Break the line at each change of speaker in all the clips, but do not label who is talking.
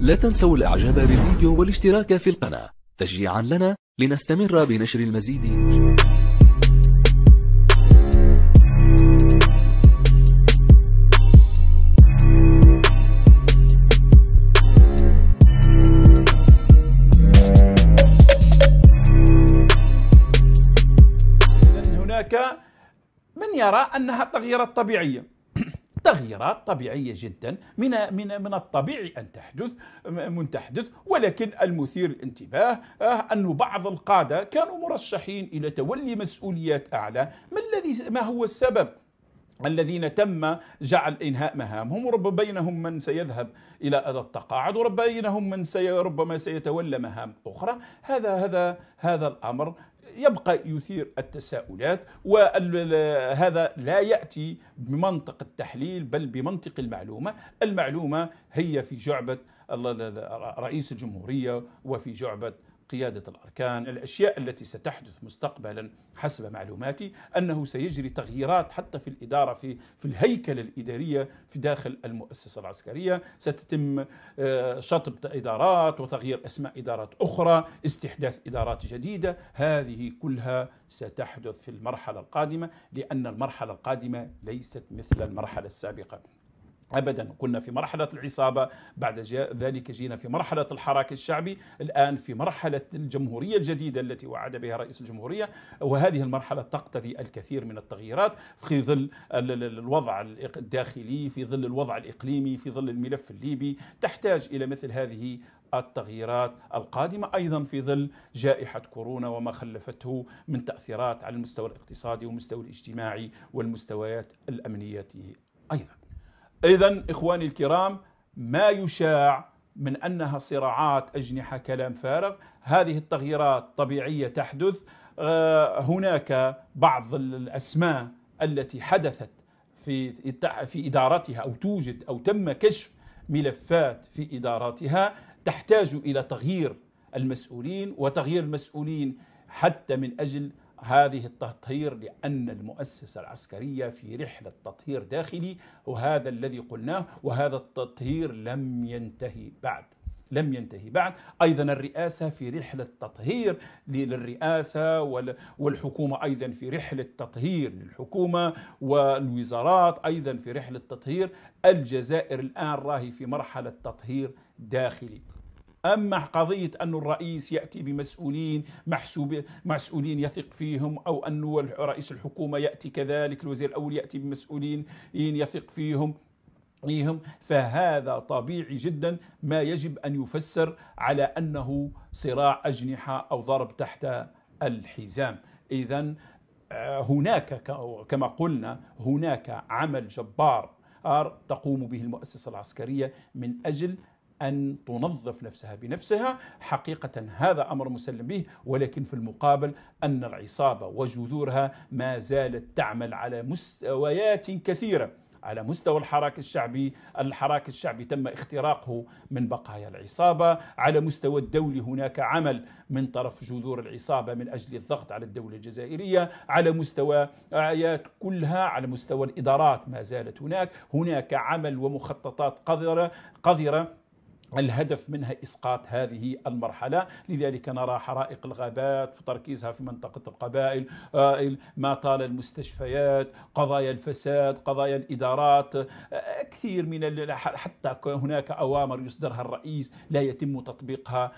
لا تنسوا الإعجاب بالفيديو والاشتراك في القناة تشجيعا لنا لنستمر بنشر المزيد هناك من يرى أنها تغييرات طبيعية تغييرات طبيعيه جدا من من من الطبيعي ان تحدث من تحدث ولكن المثير للانتباه آه، ان بعض القاده كانوا مرشحين الى تولي مسؤوليات اعلى ما الذي ما هو السبب الذين تم جعل انهاء مهامهم ورب بينهم من سيذهب الى التقاعد ورب بينهم من سي ربما سيتولى مهام اخرى هذا هذا هذا الامر يبقى يثير التساؤلات وهذا لا ياتي بمنطق التحليل بل بمنطق المعلومه، المعلومه هي في جعبه رئيس الجمهوريه وفي جعبه قيادة الأركان الأشياء التي ستحدث مستقبلا حسب معلوماتي أنه سيجري تغييرات حتى في الإدارة في, في الهيكلة الإدارية في داخل المؤسسة العسكرية ستتم آه، شطب إدارات وتغيير أسماء إدارات أخرى استحداث إدارات جديدة هذه كلها ستحدث في المرحلة القادمة لأن المرحلة القادمة ليست مثل المرحلة السابقة ابدا كنا في مرحله العصابه بعد ذلك جينا في مرحله الحراك الشعبي الان في مرحله الجمهوريه الجديده التي وعد بها رئيس الجمهوريه وهذه المرحله تقتضي الكثير من التغييرات في ظل الوضع الداخلي في ظل الوضع الاقليمي في ظل الملف الليبي تحتاج الى مثل هذه التغييرات القادمة أيضا في ظل جائحة كورونا وما خلفته من تأثيرات على المستوى الاقتصادي والمستوى الاجتماعي والمستويات الأمنية أيضا إذا إخواني الكرام ما يشاع من أنها صراعات أجنحة كلام فارغ هذه التغييرات طبيعية تحدث آه، هناك بعض الأسماء التي حدثت في في إدارتها أو توجد أو تم كشف ملفات في إدارتها تحتاج إلى تغيير المسؤولين وتغيير المسؤولين حتى من أجل هذه التطهير لأن المؤسسة العسكرية في رحلة تطهير داخلي وهذا الذي قلناه وهذا التطهير لم ينتهي بعد لم ينتهي بعد أيضا الرئاسة في رحلة تطهير للرئاسة والحكومة أيضا في رحلة تطهير للحكومة والوزارات أيضا في رحلة تطهير الجزائر الآن راهي في مرحلة تطهير داخلي أما قضية أن الرئيس يأتي بمسؤولين محسوب مسؤولين يثق فيهم أو أن رئيس الحكومة يأتي كذلك الوزير الأول يأتي بمسؤولين يثق فيهم فهذا طبيعي جدا ما يجب أن يفسر على أنه صراع أجنحة أو ضرب تحت الحزام إذا آه، هناك كما قلنا هناك عمل جبار تقوم به المؤسسة العسكرية من أجل أن تنظف نفسها بنفسها حقيقة هذا أمر مسلم به ولكن في المقابل أن العصابة وجذورها ما زالت تعمل على مستويات كثيرة على مستوى الحراك الشعبي الحراك الشعبي تم اختراقه من بقايا العصابة على مستوى الدولي هناك عمل من طرف جذور العصابة من أجل الضغط على الدولة الجزائرية على مستوى آيات كلها على مستوى الإدارات ما زالت هناك هناك عمل ومخططات قذرة قذرة الهدف منها اسقاط هذه المرحله، لذلك نرى حرائق الغابات في تركيزها في منطقه القبائل، آه، ما طال المستشفيات، قضايا الفساد، قضايا الادارات، آه، كثير من حتى هناك اوامر يصدرها الرئيس لا يتم تطبيقها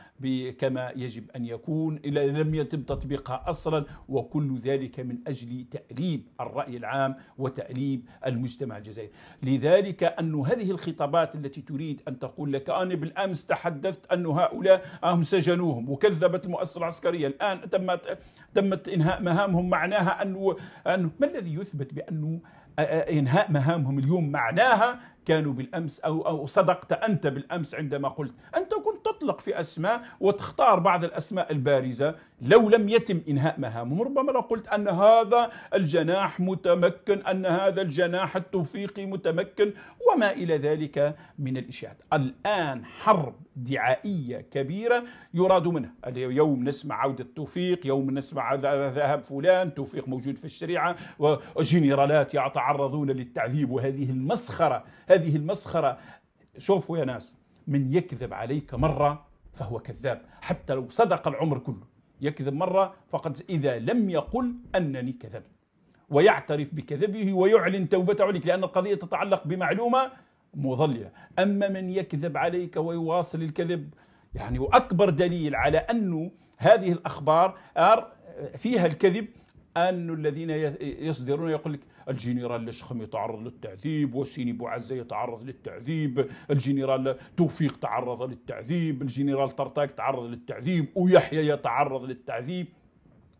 كما يجب ان يكون، لم يتم تطبيقها اصلا وكل ذلك من اجل تاليب الراي العام وتاليب المجتمع الجزائري، لذلك ان هذه الخطابات التي تريد ان تقول لك انا بالامس تحدثت ان هؤلاء هم سجنوهم وكذبت المؤسسه العسكريه الان تمت تمت انهاء مهامهم معناها انه انه ما الذي يثبت بانه آه، آه، انهاء مهامهم اليوم معناها كانوا بالامس او او صدقت انت بالامس عندما قلت انت تطلق في اسماء وتختار بعض الاسماء البارزه لو لم يتم انهاء مهامهم ربما لو قلت ان هذا الجناح متمكن ان هذا الجناح التوفيقي متمكن وما الى ذلك من الاشاعات الان حرب دعائيه كبيره يراد منها اليوم نسمع عوده توفيق يوم نسمع ذهب فلان توفيق موجود في الشريعه وجنرالات يتعرضون للتعذيب وهذه المسخره هذه المسخره شوفوا يا ناس من يكذب عليك مرة فهو كذاب حتى لو صدق العمر كله يكذب مرة فقد إذا لم يقل أنني كذبت ويعترف بكذبه ويعلن توبته عليك لأن القضية تتعلق بمعلومة مضللة أما من يكذب عليك ويواصل الكذب يعني وأكبر دليل على أنه هذه الأخبار فيها الكذب أن الذين يصدرون يقول لك الجنرال لشخم يتعرض للتعذيب وسيني بوعزة يتعرض للتعذيب الجنرال توفيق تعرض للتعذيب الجنرال طرطاق تعرض للتعذيب ويحيى يتعرض للتعذيب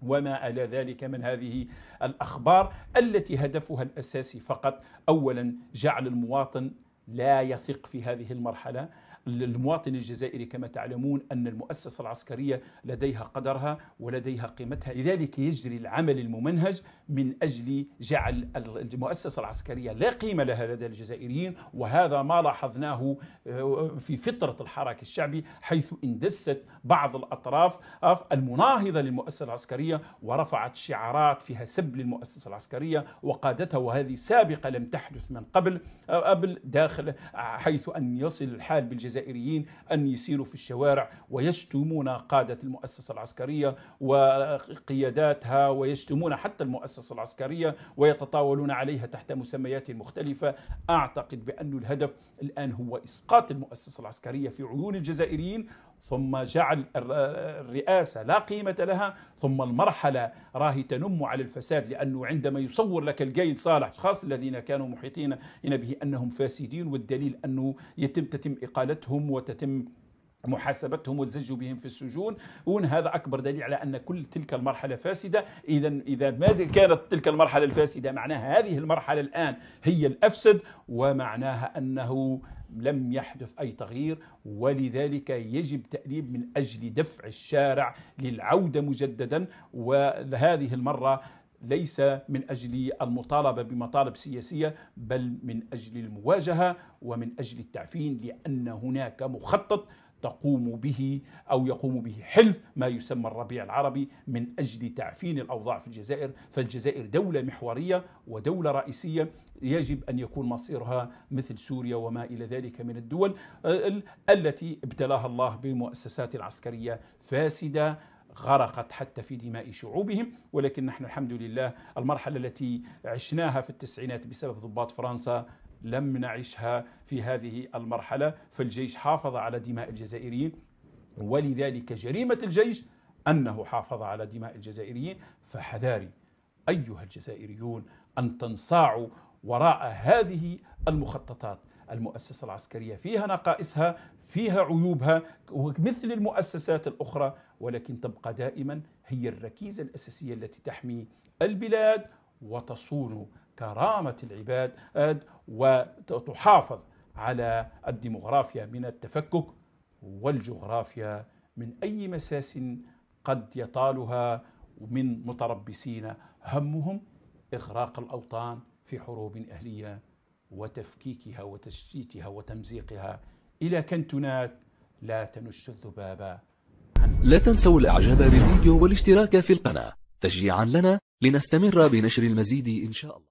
وما ألا ذلك من هذه الأخبار التي هدفها الأساسي فقط أولا جعل المواطن لا يثق في هذه المرحلة للمواطن الجزائري كما تعلمون أن المؤسسة العسكرية لديها قدرها ولديها قيمتها لذلك يجري العمل الممنهج من أجل جعل المؤسسة العسكرية لا قيمة لها لدى الجزائريين وهذا ما لاحظناه آه، في فترة الحراك الشعبي حيث اندست بعض الأطراف آه، المناهضة للمؤسسة العسكرية ورفعت شعارات فيها سب للمؤسسة العسكرية وقادتها وهذه سابقة لم تحدث من قبل قبل آه، داخل حيث أن يصل الحال بالجزائر الجزائريين أن يسيروا في الشوارع ويشتمون قادة المؤسسة العسكرية وقياداتها ويشتمون حتى المؤسسة العسكرية ويتطاولون عليها تحت مسميات مختلفة أعتقد بأن الهدف الآن هو إسقاط المؤسسة العسكرية في عيون الجزائريين ثم جعل الرئاسة لا قيمة لها ثم المرحلة راهي تنم على الفساد لأنه عندما يصور لك القايد صالح خاص الذين كانوا محيطين به أنهم فاسدين والدليل أنه يتم تتم إقالتهم وتتم محاسبتهم والزج بهم في السجون وإن هذا أكبر دليل على أن كل تلك المرحلة فاسدة إذا إذا ما كانت تلك المرحلة الفاسدة معناها هذه المرحلة الآن هي الأفسد ومعناها أنه لم يحدث أي تغيير ولذلك يجب تأليب من أجل دفع الشارع للعودة مجددا وهذه المرة ليس من أجل المطالبة بمطالب سياسية بل من أجل المواجهة ومن أجل التعفين لأن هناك مخطط تقوم به أو يقوم به حلف ما يسمى الربيع العربي من أجل تعفين الأوضاع في الجزائر فالجزائر دولة محورية ودولة رئيسية يجب أن يكون مصيرها مثل سوريا وما إلى ذلك من الدول التي ابتلاها الله بمؤسسات عسكرية فاسدة غرقت حتى في دماء شعوبهم ولكن نحن الحمد لله المرحلة التي عشناها في التسعينات بسبب ضباط فرنسا لم نعشها في هذه المرحلة فالجيش حافظ على دماء الجزائريين ولذلك جريمة الجيش أنه حافظ على دماء الجزائريين فحذاري أيها الجزائريون أن تنصاعوا وراء هذه المخططات المؤسسة العسكرية فيها نقائصها فيها عيوبها مثل المؤسسات الأخرى ولكن تبقى دائما هي الركيزة الأساسية التي تحمي البلاد وتصون كرامة العباد وتحافظ على الديموغرافيا من التفكك والجغرافيا من أي مساس قد يطالها من متربصين همهم إغراق الأوطان في حروب أهلية وتفكيكها وتشتيتها وتمزيقها إلى كنتونات لا تنش الذباب لا تنسوا الإعجاب بالفيديو والاشتراك في القناة تشجيعا لنا لنستمر بنشر المزيد إن شاء الله